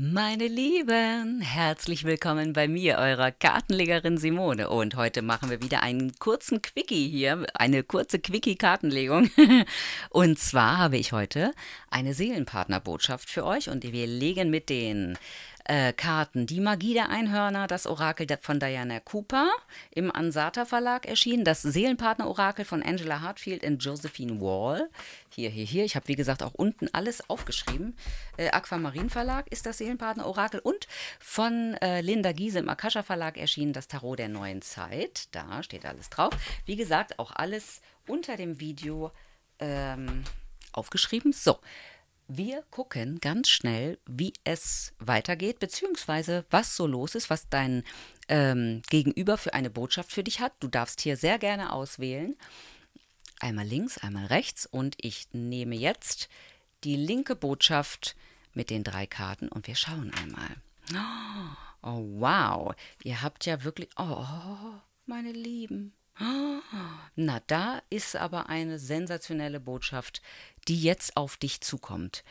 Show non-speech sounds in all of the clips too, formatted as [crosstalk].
Meine Lieben, herzlich willkommen bei mir, eurer Kartenlegerin Simone. Und heute machen wir wieder einen kurzen Quickie hier, eine kurze Quickie-Kartenlegung. [laughs] und zwar habe ich heute eine Seelenpartnerbotschaft für euch und wir legen mit den äh, Karten. Die Magie der Einhörner, das Orakel von Diana Cooper, im Ansata Verlag erschienen, das Seelenpartner-Orakel von Angela Hartfield und Josephine Wall. Hier, hier, hier. Ich habe, wie gesagt, auch unten alles aufgeschrieben. Äh, Aquamarin Verlag ist das Seelenpartner-Orakel und von äh, Linda Giese im Akasha Verlag erschienen, das Tarot der neuen Zeit. Da steht alles drauf. Wie gesagt, auch alles unter dem Video ähm, aufgeschrieben. So. Wir gucken ganz schnell, wie es weitergeht, beziehungsweise was so los ist, was dein ähm, Gegenüber für eine Botschaft für dich hat. Du darfst hier sehr gerne auswählen. Einmal links, einmal rechts. Und ich nehme jetzt die linke Botschaft mit den drei Karten und wir schauen einmal. Oh, wow, ihr habt ja wirklich... Oh, meine Lieben. Na, da ist aber eine sensationelle Botschaft, die jetzt auf dich zukommt.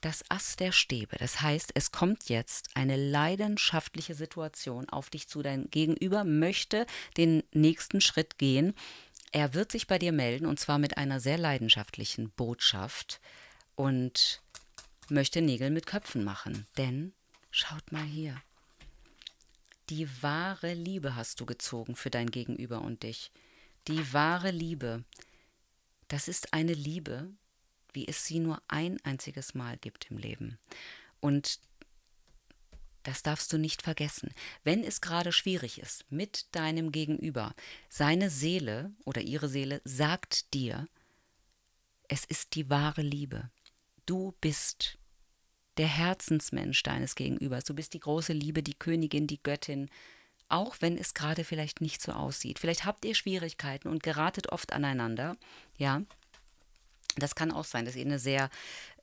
Das Ass der Stäbe, das heißt, es kommt jetzt eine leidenschaftliche Situation auf dich zu. Dein Gegenüber möchte den nächsten Schritt gehen. Er wird sich bei dir melden und zwar mit einer sehr leidenschaftlichen Botschaft und möchte Nägel mit Köpfen machen. Denn schaut mal hier, die wahre Liebe hast du gezogen für dein Gegenüber und dich. Die wahre Liebe, das ist eine Liebe, wie es sie nur ein einziges Mal gibt im Leben. Und das darfst du nicht vergessen. Wenn es gerade schwierig ist mit deinem Gegenüber, seine Seele oder ihre Seele sagt dir, es ist die wahre Liebe. Du bist der Herzensmensch deines Gegenübers. Du bist die große Liebe, die Königin, die Göttin, auch wenn es gerade vielleicht nicht so aussieht. Vielleicht habt ihr Schwierigkeiten und geratet oft aneinander, ja. Das kann auch sein, dass ihr eine sehr,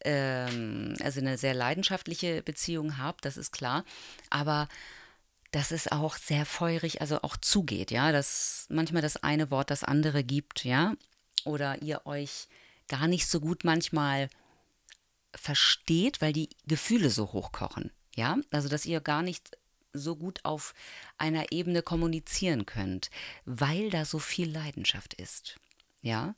ähm, also eine sehr leidenschaftliche Beziehung habt, das ist klar. Aber dass es auch sehr feurig, also auch zugeht, ja, dass manchmal das eine Wort das andere gibt, ja. Oder ihr euch gar nicht so gut manchmal versteht, weil die Gefühle so hochkochen. Ja, also dass ihr gar nicht so gut auf einer Ebene kommunizieren könnt, weil da so viel Leidenschaft ist. Ja,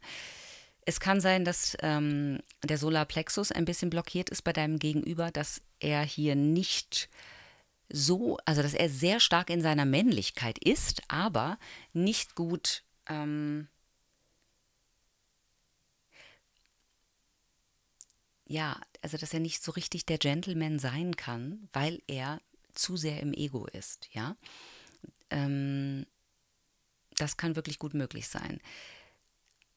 es kann sein, dass ähm, der Solarplexus ein bisschen blockiert ist bei deinem Gegenüber, dass er hier nicht so, also dass er sehr stark in seiner Männlichkeit ist, aber nicht gut. Ähm, ja, also dass er nicht so richtig der Gentleman sein kann, weil er zu sehr im Ego ist, ja. Ähm, das kann wirklich gut möglich sein.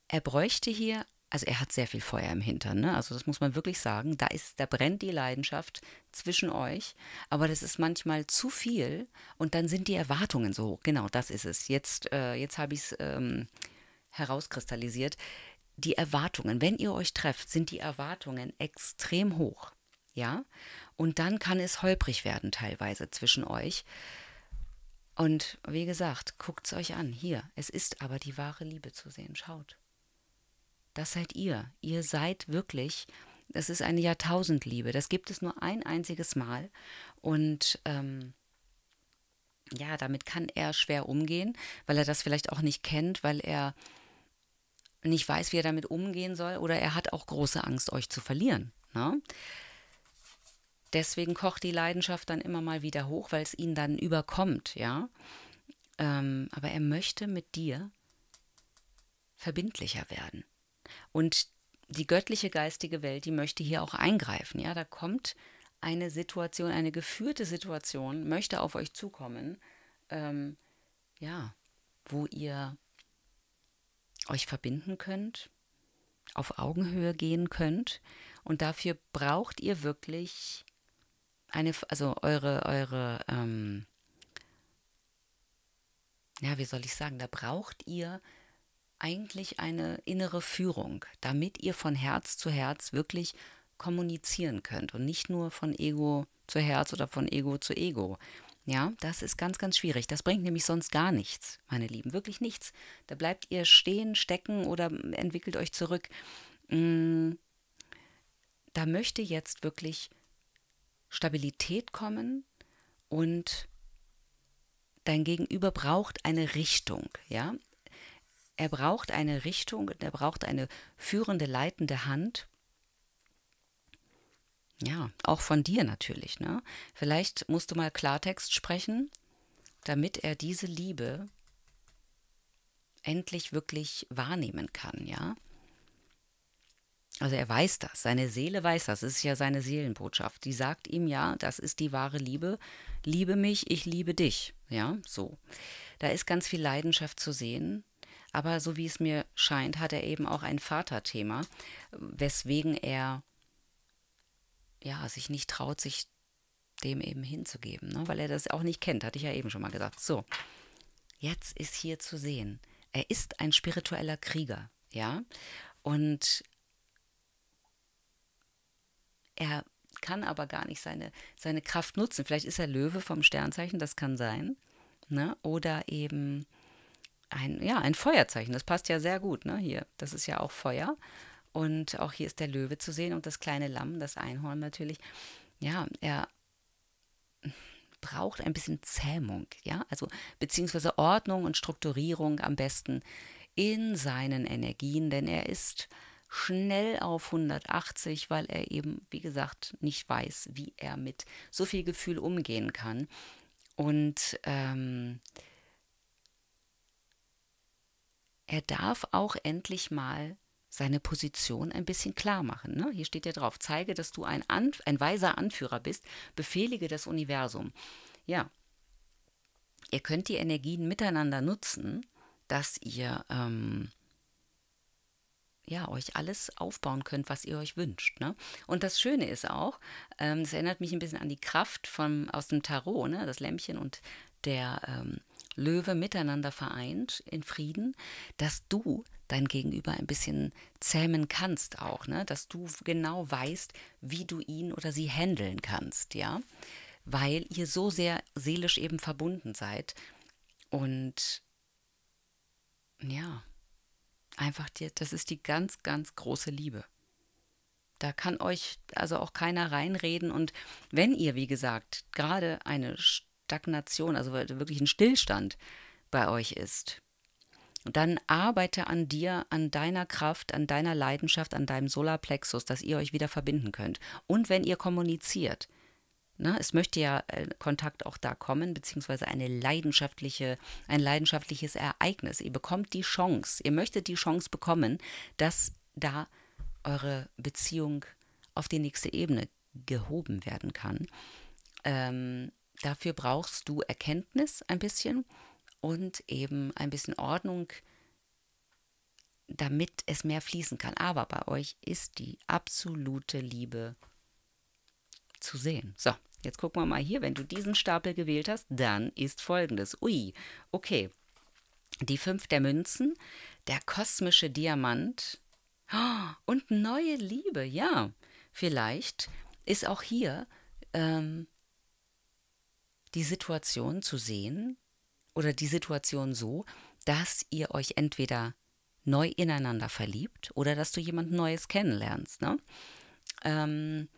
Er bräuchte hier, also er hat sehr viel Feuer im Hintern, ne? also das muss man wirklich sagen, da, ist, da brennt die Leidenschaft zwischen euch, aber das ist manchmal zu viel und dann sind die Erwartungen so hoch. Genau, das ist es. Jetzt, äh, jetzt habe ich es ähm, herauskristallisiert die Erwartungen, wenn ihr euch trefft, sind die Erwartungen extrem hoch. Ja? Und dann kann es holprig werden teilweise zwischen euch. Und wie gesagt, guckt es euch an. Hier, es ist aber die wahre Liebe zu sehen. Schaut. Das seid ihr. Ihr seid wirklich, das ist eine Jahrtausendliebe. Das gibt es nur ein einziges Mal. Und ähm, ja, damit kann er schwer umgehen, weil er das vielleicht auch nicht kennt, weil er nicht weiß, wie er damit umgehen soll, oder er hat auch große Angst, euch zu verlieren. Ne? Deswegen kocht die Leidenschaft dann immer mal wieder hoch, weil es ihn dann überkommt, ja. Ähm, aber er möchte mit dir verbindlicher werden. Und die göttliche geistige Welt, die möchte hier auch eingreifen, ja. Da kommt eine Situation, eine geführte Situation, möchte auf euch zukommen, ähm, ja, wo ihr euch verbinden könnt, auf Augenhöhe gehen könnt. Und dafür braucht ihr wirklich eine, also eure, eure, ähm, ja, wie soll ich sagen, da braucht ihr eigentlich eine innere Führung, damit ihr von Herz zu Herz wirklich kommunizieren könnt und nicht nur von Ego zu Herz oder von Ego zu Ego ja, das ist ganz, ganz schwierig. Das bringt nämlich sonst gar nichts, meine Lieben, wirklich nichts. Da bleibt ihr stehen, stecken oder entwickelt euch zurück. Mm, da möchte jetzt wirklich Stabilität kommen und dein Gegenüber braucht eine Richtung, ja? Er braucht eine Richtung, er braucht eine führende, leitende Hand ja, auch von dir natürlich. Ne? Vielleicht musst du mal Klartext sprechen, damit er diese Liebe endlich wirklich wahrnehmen kann, ja. Also er weiß das, seine Seele weiß das, es ist ja seine Seelenbotschaft. Die sagt ihm ja, das ist die wahre Liebe, liebe mich, ich liebe dich, ja, so. Da ist ganz viel Leidenschaft zu sehen, aber so wie es mir scheint, hat er eben auch ein Vaterthema, weswegen er ja, sich nicht traut, sich dem eben hinzugeben, ne? weil er das auch nicht kennt, hatte ich ja eben schon mal gesagt. So, jetzt ist hier zu sehen, er ist ein spiritueller Krieger, ja, und er kann aber gar nicht seine, seine Kraft nutzen. Vielleicht ist er Löwe vom Sternzeichen, das kann sein, ne? oder eben ein, ja, ein Feuerzeichen, das passt ja sehr gut, ne? hier, das ist ja auch Feuer und auch hier ist der Löwe zu sehen und das kleine Lamm, das Einhorn natürlich. Ja, er braucht ein bisschen Zähmung, ja, also beziehungsweise Ordnung und Strukturierung am besten in seinen Energien, denn er ist schnell auf 180, weil er eben, wie gesagt, nicht weiß, wie er mit so viel Gefühl umgehen kann. Und ähm, er darf auch endlich mal seine Position ein bisschen klar machen. Ne? Hier steht ja drauf, zeige, dass du ein, Anf ein weiser Anführer bist, befehlige das Universum. Ja, ihr könnt die Energien miteinander nutzen, dass ihr ähm, ja, euch alles aufbauen könnt, was ihr euch wünscht. Ne? Und das Schöne ist auch, ähm, erinnert mich ein bisschen an die Kraft vom, aus dem Tarot, ne? das Lämpchen und der, ähm, Löwe miteinander vereint in Frieden, dass du dein Gegenüber ein bisschen zähmen kannst auch, ne? dass du genau weißt, wie du ihn oder sie handeln kannst, ja, weil ihr so sehr seelisch eben verbunden seid und ja, einfach dir, das ist die ganz, ganz große Liebe. Da kann euch also auch keiner reinreden. Und wenn ihr, wie gesagt, gerade eine Stagnation, also wirklich ein Stillstand bei euch ist, dann arbeite an dir, an deiner Kraft, an deiner Leidenschaft, an deinem Solarplexus, dass ihr euch wieder verbinden könnt. Und wenn ihr kommuniziert, na, ne, es möchte ja äh, Kontakt auch da kommen, beziehungsweise eine leidenschaftliche, ein leidenschaftliches Ereignis. Ihr bekommt die Chance, ihr möchtet die Chance bekommen, dass da eure Beziehung auf die nächste Ebene gehoben werden kann. Ähm, Dafür brauchst du Erkenntnis ein bisschen und eben ein bisschen Ordnung, damit es mehr fließen kann. Aber bei euch ist die absolute Liebe zu sehen. So, jetzt gucken wir mal hier. Wenn du diesen Stapel gewählt hast, dann ist folgendes. Ui, okay. Die fünf der Münzen, der kosmische Diamant oh, und neue Liebe. Ja, vielleicht ist auch hier ähm, die Situation zu sehen oder die Situation so, dass ihr euch entweder neu ineinander verliebt oder dass du jemand Neues kennenlernst. Ne? Ähm,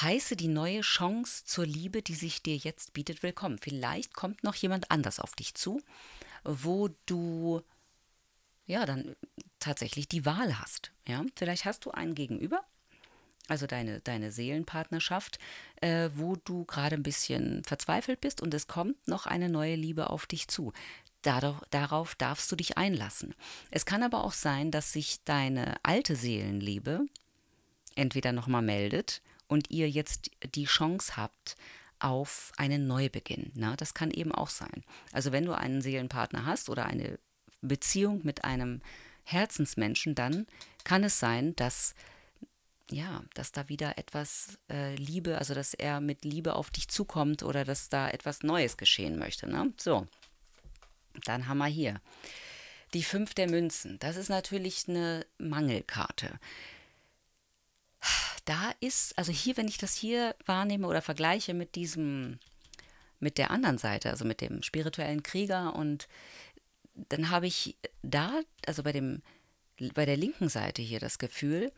heiße die neue Chance zur Liebe, die sich dir jetzt bietet, willkommen. Vielleicht kommt noch jemand anders auf dich zu, wo du ja dann tatsächlich die Wahl hast. Ja? Vielleicht hast du einen Gegenüber, also deine, deine Seelenpartnerschaft, äh, wo du gerade ein bisschen verzweifelt bist und es kommt noch eine neue Liebe auf dich zu. Dadurch, darauf darfst du dich einlassen. Es kann aber auch sein, dass sich deine alte Seelenliebe entweder nochmal meldet und ihr jetzt die Chance habt auf einen Neubeginn. Ne? Das kann eben auch sein. Also wenn du einen Seelenpartner hast oder eine Beziehung mit einem Herzensmenschen, dann kann es sein, dass ja, dass da wieder etwas äh, Liebe, also dass er mit Liebe auf dich zukommt oder dass da etwas Neues geschehen möchte. Ne? So, dann haben wir hier die Fünf der Münzen. Das ist natürlich eine Mangelkarte. Da ist, also hier, wenn ich das hier wahrnehme oder vergleiche mit diesem, mit der anderen Seite, also mit dem spirituellen Krieger und dann habe ich da, also bei dem, bei der linken Seite hier das Gefühl,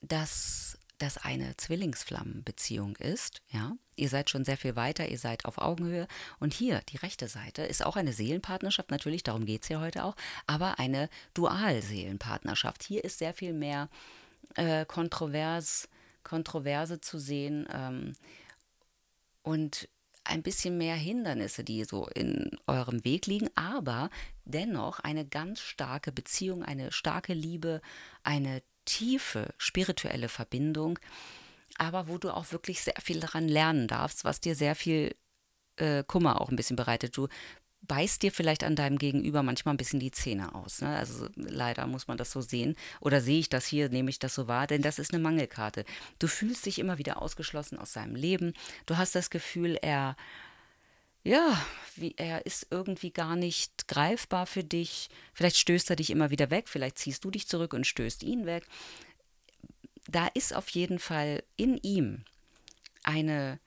dass das eine Zwillingsflammenbeziehung ist, ja. Ihr seid schon sehr viel weiter, ihr seid auf Augenhöhe. Und hier, die rechte Seite, ist auch eine Seelenpartnerschaft, natürlich, darum geht es ja heute auch, aber eine Dualseelenpartnerschaft. Hier ist sehr viel mehr äh, kontrovers, Kontroverse zu sehen ähm, und ein bisschen mehr Hindernisse, die so in eurem Weg liegen, aber dennoch eine ganz starke Beziehung, eine starke Liebe, eine tiefe spirituelle Verbindung, aber wo du auch wirklich sehr viel daran lernen darfst, was dir sehr viel äh, Kummer auch ein bisschen bereitet. Du beißt dir vielleicht an deinem Gegenüber manchmal ein bisschen die Zähne aus. Ne? Also leider muss man das so sehen. Oder sehe ich das hier, nehme ich das so wahr, denn das ist eine Mangelkarte. Du fühlst dich immer wieder ausgeschlossen aus seinem Leben. Du hast das Gefühl, er ja, wie, er ist irgendwie gar nicht greifbar für dich. Vielleicht stößt er dich immer wieder weg, vielleicht ziehst du dich zurück und stößt ihn weg. Da ist auf jeden Fall in ihm eine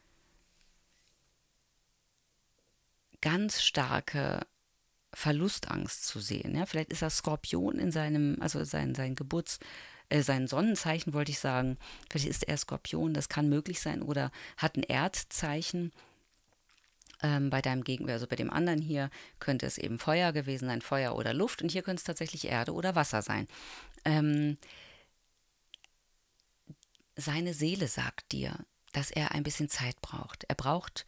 ganz starke Verlustangst zu sehen. Ja, vielleicht ist er Skorpion in seinem, also sein, sein Geburts, äh, sein Sonnenzeichen wollte ich sagen. Vielleicht ist er Skorpion, das kann möglich sein, oder hat ein Erdzeichen ähm, bei deinem Gegenüber, also bei dem anderen hier, könnte es eben Feuer gewesen sein, Feuer oder Luft. Und hier könnte es tatsächlich Erde oder Wasser sein. Ähm, seine Seele sagt dir, dass er ein bisschen Zeit braucht. Er braucht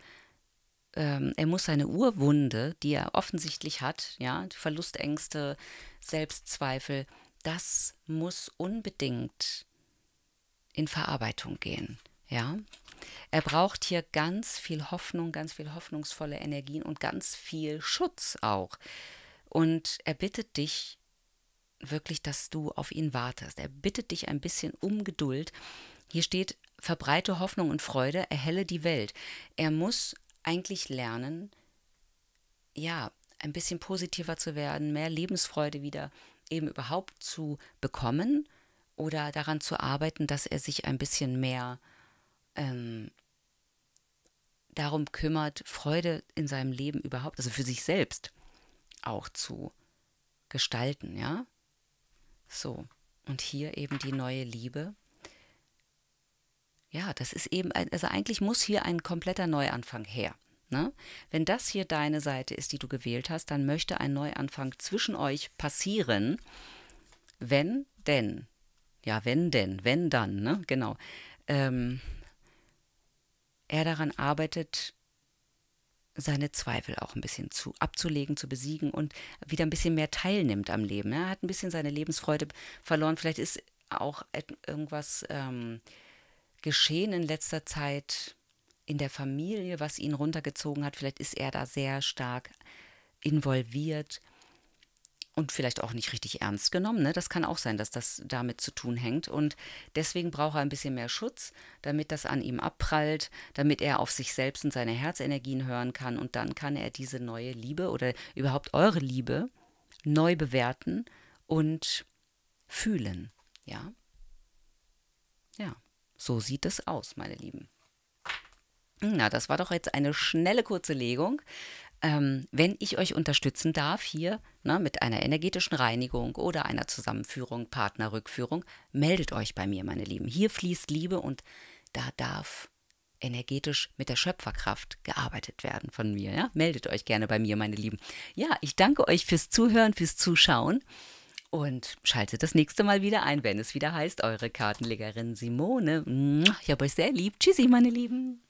ähm, er muss seine Urwunde, die er offensichtlich hat, ja, Verlustängste, Selbstzweifel, das muss unbedingt in Verarbeitung gehen, ja. Er braucht hier ganz viel Hoffnung, ganz viel hoffnungsvolle Energien und ganz viel Schutz auch. Und er bittet dich wirklich, dass du auf ihn wartest. Er bittet dich ein bisschen um Geduld. Hier steht, verbreite Hoffnung und Freude, erhelle die Welt. Er muss eigentlich lernen, ja, ein bisschen positiver zu werden, mehr Lebensfreude wieder eben überhaupt zu bekommen oder daran zu arbeiten, dass er sich ein bisschen mehr äh, ähm, darum kümmert, Freude in seinem Leben überhaupt, also für sich selbst auch zu gestalten, ja? So, und hier eben die neue Liebe. Ja, das ist eben, also eigentlich muss hier ein kompletter Neuanfang her. Ne? Wenn das hier deine Seite ist, die du gewählt hast, dann möchte ein Neuanfang zwischen euch passieren, wenn denn, ja, wenn denn, wenn dann, ne? genau, ähm, er daran arbeitet, seine Zweifel auch ein bisschen zu abzulegen, zu besiegen und wieder ein bisschen mehr teilnimmt am Leben. Ne? Er hat ein bisschen seine Lebensfreude verloren. Vielleicht ist auch irgendwas ähm, geschehen in letzter Zeit in der Familie, was ihn runtergezogen hat. Vielleicht ist er da sehr stark involviert und vielleicht auch nicht richtig ernst genommen. Ne? Das kann auch sein, dass das damit zu tun hängt. Und deswegen braucht er ein bisschen mehr Schutz, damit das an ihm abprallt, damit er auf sich selbst und seine Herzenergien hören kann. Und dann kann er diese neue Liebe oder überhaupt eure Liebe neu bewerten und fühlen. Ja. Ja, so sieht es aus, meine Lieben. Na, das war doch jetzt eine schnelle, kurze Legung ähm, wenn ich euch unterstützen darf hier ne, mit einer energetischen Reinigung oder einer Zusammenführung, Partnerrückführung, meldet euch bei mir, meine Lieben. Hier fließt Liebe und da darf energetisch mit der Schöpferkraft gearbeitet werden von mir. Ja? Meldet euch gerne bei mir, meine Lieben. Ja, ich danke euch fürs Zuhören, fürs Zuschauen und schaltet das nächste Mal wieder ein, wenn es wieder heißt, eure Kartenlegerin Simone. Ich habe euch sehr lieb. Tschüssi, meine Lieben.